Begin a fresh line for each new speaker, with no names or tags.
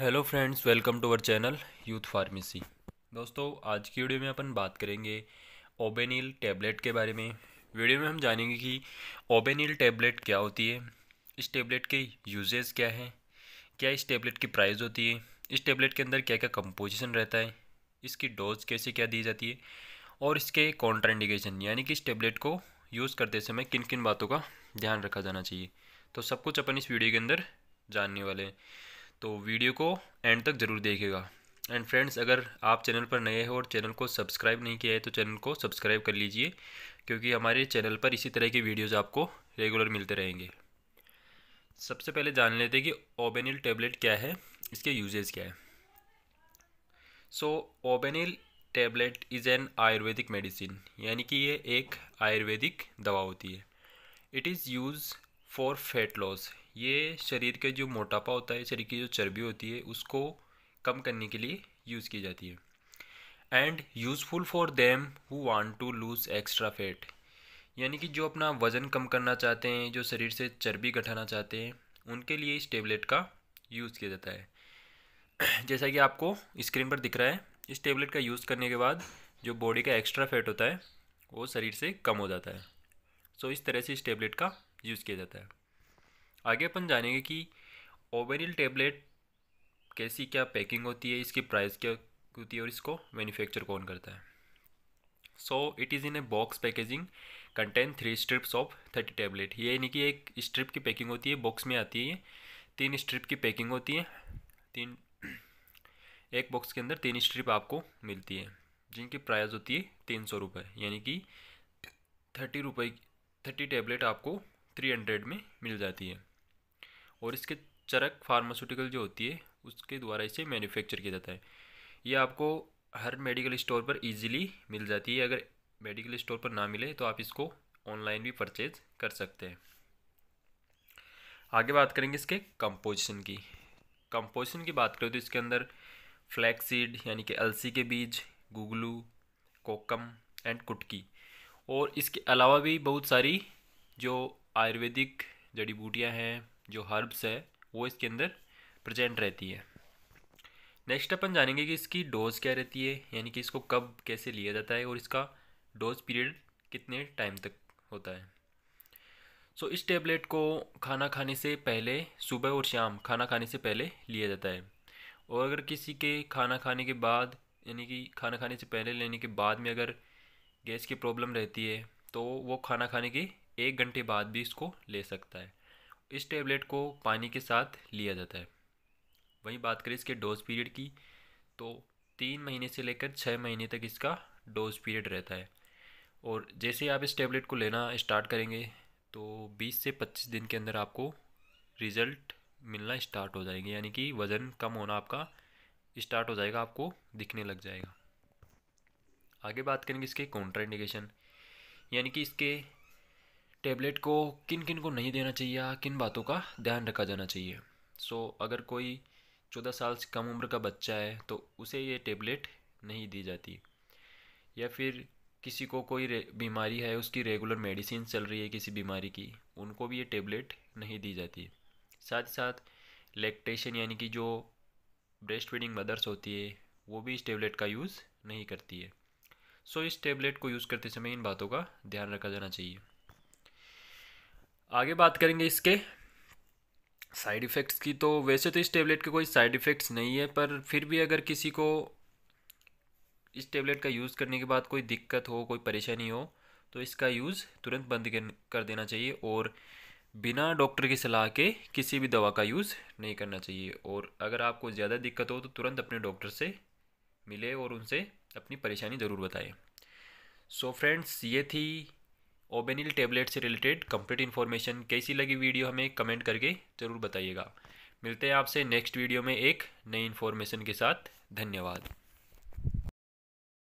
hello friends welcome to our channel youth pharmacy दोस्तों आज की वीडियो में अपन बात करेंगे ओबेनिल टैबलेट के बारे में वीडियो में हम जानेंगे कि ओबेनिल टैबलेट क्या होती है इस टैबलेट के यूजेस क्या हैं क्या इस टैबलेट की प्राइस होती है इस टैबलेट के अंदर क्या क्या कंपोजिशन रहता है इसकी डोज कैसे क्या दी जाती है और इसके कॉन्ट्राइंडिकेशन यानी कि इस टैबलेट को यूज़ करते समय किन किन बातों का ध्यान रखा जाना चाहिए तो सब कुछ अपन इस वीडियो के अंदर जानने वाले हैं तो वीडियो को एंड तक ज़रूर देखेगा एंड फ्रेंड्स अगर आप चैनल पर नए हो और चैनल को सब्सक्राइब नहीं किया है तो चैनल को सब्सक्राइब कर लीजिए क्योंकि हमारे चैनल पर इसी तरह के वीडियोज़ आपको रेगुलर मिलते रहेंगे सबसे पहले जान लेते हैं कि ओबेनिल टेबलेट क्या है इसके यूजेज क्या है so Obenil tablet is an ayurvedic medicine यानी कि ये एक आयुर्वेदिक दवा होती है it is use for fat loss ये शरीर का जो मोटापा होता है शरीर की जो चर्बी होती है उसको कम करने के लिए यूज़ की जाती है and useful for them who want to lose extra fat यानी कि जो अपना वज़न कम करना चाहते हैं जो शरीर से चर्बी घटाना चाहते हैं उनके लिए इस टेबलेट का यूज़ किया जाता है जैसा कि आपको स्क्रीन पर दिख रहा है इस टेबलेट का यूज़ करने के बाद जो बॉडी का एक्स्ट्रा फैट होता है वो शरीर से कम हो जाता है सो so, इस तरह से इस टेबलेट का यूज़ किया जाता है आगे अपन जानेंगे कि ओवेरिल टेबलेट कैसी क्या पैकिंग होती है इसकी प्राइस क्या होती है और इसको मैन्युफैक्चर कौन करता है so it is in a box packaging contain three strips of thirty tablet ये यानी कि एक स्ट्रिप की पैकिंग होती है बॉक्स में आती है ये तीन स्ट्रिप की पैकिंग होती है तीन एक बॉक्स के अंदर तीन स्ट्रिप आपको मिलती है जिनकी प्राइस होती है तीन सौ रुपये यानी कि थर्टी रुपये थर्टी टेबलेट आपको थ्री हंड्रेड में मिल जाती है और इसके चरक फार्मास्यूटिकल जो होती है उसके द्वारा इसे मैन्युफैक्चर किया जाता है ये आपको हर मेडिकल स्टोर पर इजीली मिल जाती है अगर मेडिकल स्टोर पर ना मिले तो आप इसको ऑनलाइन भी परचेज कर सकते हैं आगे बात करेंगे इसके कंपोजिशन की कंपोजिशन की बात करें तो इसके अंदर फ्लैक्सीड यानी कि अलसी के बीज गुगलू कोकम एंड कुटकी और इसके अलावा भी बहुत सारी जो आयुर्वेदिक जड़ी बूटियाँ हैं जो हर्ब्स है वो इसके अंदर प्रजेंट रहती है नेक्स्ट अपन जानेंगे कि इसकी डोज़ क्या रहती है यानी कि इसको कब कैसे लिया जाता है और इसका डोज पीरियड कितने टाइम तक होता है सो so, इस टेबलेट को खाना खाने से पहले सुबह और शाम खाना खाने से पहले लिया जाता है और अगर किसी के खाना खाने के बाद यानी कि खाना खाने से पहले लेने के बाद में अगर गैस की प्रॉब्लम रहती है तो वो खाना खाने के एक घंटे बाद भी इसको ले सकता है इस टेबलेट को पानी के साथ लिया जाता है वहीं बात करें इसके डोज पीरियड की तो तीन महीने से लेकर छः महीने तक इसका डोज पीरियड रहता है और जैसे आप इस टेबलेट को लेना स्टार्ट करेंगे तो 20 से 25 दिन के अंदर आपको रिज़ल्ट मिलना स्टार्ट हो जाएंगे यानी कि वज़न कम होना आपका स्टार्ट हो जाएगा आपको दिखने लग जाएगा आगे बात करेंगे इसके कॉन्ट्राइंडेशन यानी कि इसके टेबलेट को किन किन को नहीं देना चाहिए किन बातों का ध्यान रखा जाना चाहिए सो so, अगर कोई चौदह साल से कम उम्र का बच्चा है तो उसे ये टेबलेट नहीं दी जाती या फिर किसी को कोई बीमारी है उसकी रेगुलर मेडिसिन चल रही है किसी बीमारी की उनको भी ये टेबलेट नहीं दी जाती साथ ही साथ लेक्टेशन यानी कि जो ब्रेस्ट फीडिंग मदर्स होती है वो भी इस टेबलेट का यूज़ नहीं करती है सो so, इस टेबलेट को यूज़ करते समय इन बातों का ध्यान रखा जाना चाहिए आगे बात करेंगे इसके साइड इफ़ेक्ट्स की तो वैसे तो इस टेबलेट के कोई साइड इफ़ेक्ट्स नहीं है पर फिर भी अगर किसी को इस टेबलेट का यूज़ करने के बाद कोई दिक्कत हो कोई परेशानी हो तो इसका यूज़ तुरंत बंद कर देना चाहिए और बिना डॉक्टर की सलाह के किसी भी दवा का यूज़ नहीं करना चाहिए और अगर आपको ज़्यादा दिक्कत हो तो तुरंत अपने डॉक्टर से मिले और उनसे अपनी परेशानी ज़रूर बताएं सो so फ्रेंड्स ये थी ओबेनिल टेबलेट से रिलेटेड कंप्लीट इन्फॉर्मेशन कैसी लगी वीडियो हमें कमेंट करके ज़रूर बताइएगा मिलते हैं आपसे नेक्स्ट वीडियो में एक नई इन्फॉर्मेशन के साथ धन्यवाद